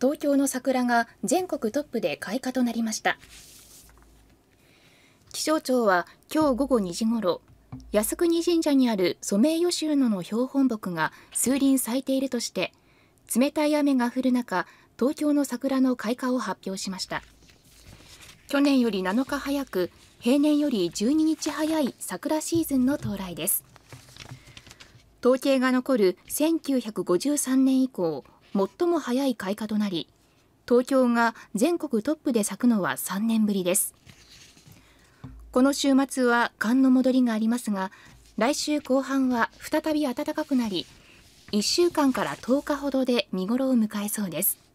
東京の桜が全国トップで開花となりました気象庁は今日午後2時ごろ靖国神社にあるソメイヨシノの標本木が数輪咲いているとして冷たい雨が降る中東京の桜の開花を発表しました去年より7日早く平年より12日早い桜シーズンの到来です統計が残る1953年以降最も早い開花となり東京が全国トップで咲くのは3年ぶりですこの週末は寒の戻りがありますが来週後半は再び暖かくなり1週間から10日ほどで見頃を迎えそうです